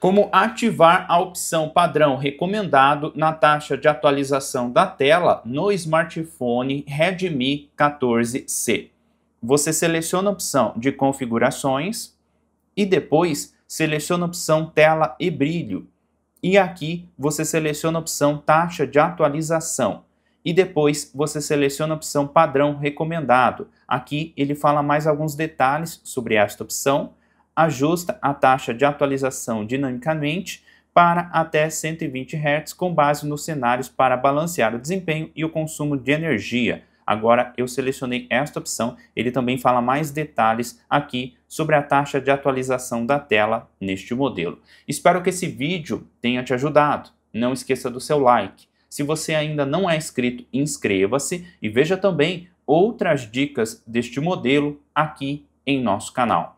como ativar a opção padrão recomendado na taxa de atualização da tela no smartphone Redmi 14C. Você seleciona a opção de configurações e depois seleciona a opção tela e brilho. E aqui você seleciona a opção taxa de atualização e depois você seleciona a opção padrão recomendado. Aqui ele fala mais alguns detalhes sobre esta opção ajusta a taxa de atualização dinamicamente para até 120 Hz com base nos cenários para balancear o desempenho e o consumo de energia. Agora eu selecionei esta opção, ele também fala mais detalhes aqui sobre a taxa de atualização da tela neste modelo. Espero que esse vídeo tenha te ajudado. Não esqueça do seu like. Se você ainda não é inscrito, inscreva-se e veja também outras dicas deste modelo aqui em nosso canal.